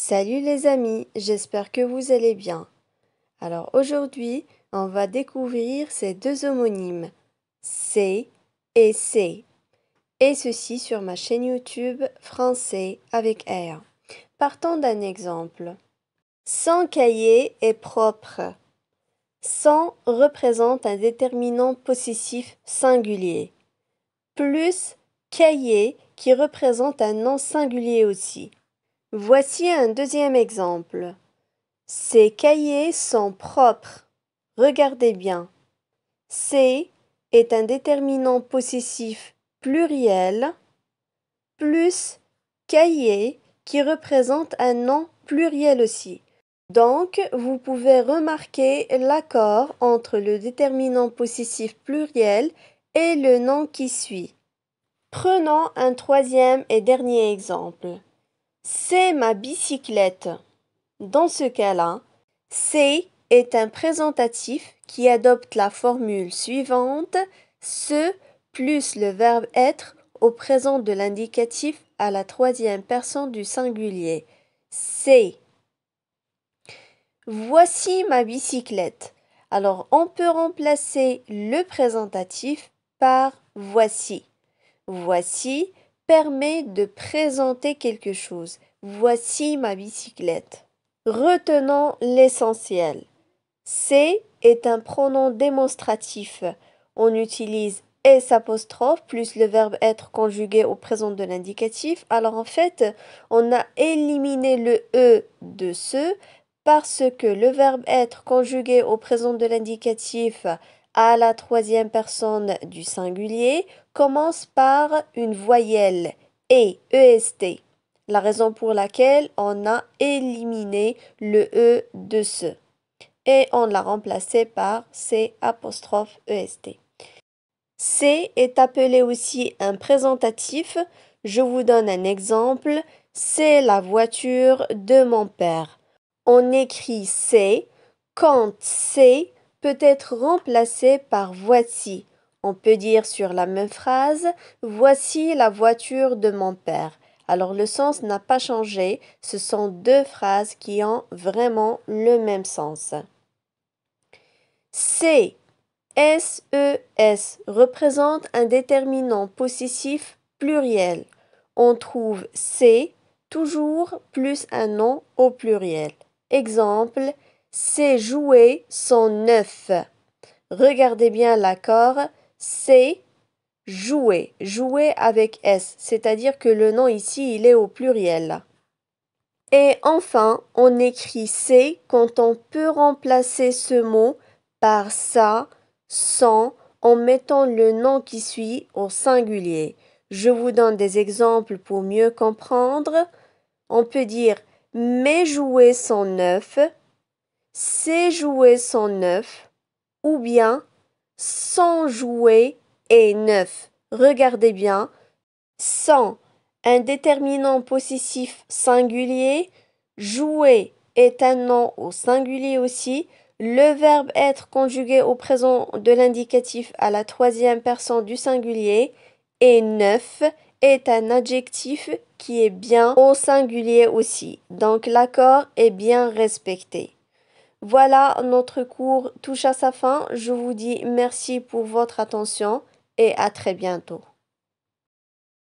Salut les amis, j'espère que vous allez bien. Alors aujourd'hui, on va découvrir ces deux homonymes, C et C. Et ceci sur ma chaîne YouTube français avec R. Partons d'un exemple. Sans cahier est propre. Sans représente un déterminant possessif singulier. Plus cahier qui représente un nom singulier aussi. Voici un deuxième exemple. Ces cahiers sont propres. Regardez bien. C est un déterminant possessif pluriel plus cahier qui représente un nom pluriel aussi. Donc, vous pouvez remarquer l'accord entre le déterminant possessif pluriel et le nom qui suit. Prenons un troisième et dernier exemple. C'est ma bicyclette. Dans ce cas-là, c'est est un présentatif qui adopte la formule suivante ce plus le verbe être au présent de l'indicatif à la troisième personne du singulier. C'est. Voici ma bicyclette. Alors on peut remplacer le présentatif par voici. Voici permet de présenter quelque chose. Voici ma bicyclette. Retenons l'essentiel. C est un pronom démonstratif. On utilise S plus le verbe être conjugué au présent de l'indicatif. Alors en fait, on a éliminé le E de ce parce que le verbe être conjugué au présent de l'indicatif à la troisième personne du singulier commence par une voyelle et e EST, la raison pour laquelle on a éliminé le E de ce et on l'a remplacé par C apostrophe EST. C est appelé aussi un présentatif. Je vous donne un exemple. C'est la voiture de mon père. On écrit C quand C peut être remplacé par voici. On peut dire sur la même phrase voici la voiture de mon père. Alors le sens n'a pas changé, ce sont deux phrases qui ont vraiment le même sens. C E S représente un déterminant possessif pluriel. On trouve C toujours plus un nom au pluriel. Exemple « C'est jouets sont neuf. Regardez bien l'accord. C'est jouer. Jouer avec S. C'est-à-dire que le nom ici, il est au pluriel. Et enfin, on écrit c quand on peut remplacer ce mot par ça, sans, en mettant le nom qui suit au singulier. Je vous donne des exemples pour mieux comprendre. On peut dire mes jouets sont neuf c'est jouer sans neuf ou bien sans jouer et neuf. Regardez bien. Sans un déterminant possessif singulier, jouer est un nom au singulier aussi. Le verbe être conjugué au présent de l'indicatif à la troisième personne du singulier et neuf est un adjectif qui est bien au singulier aussi. Donc l'accord est bien respecté. Voilà, notre cours touche à sa fin. Je vous dis merci pour votre attention et à très bientôt.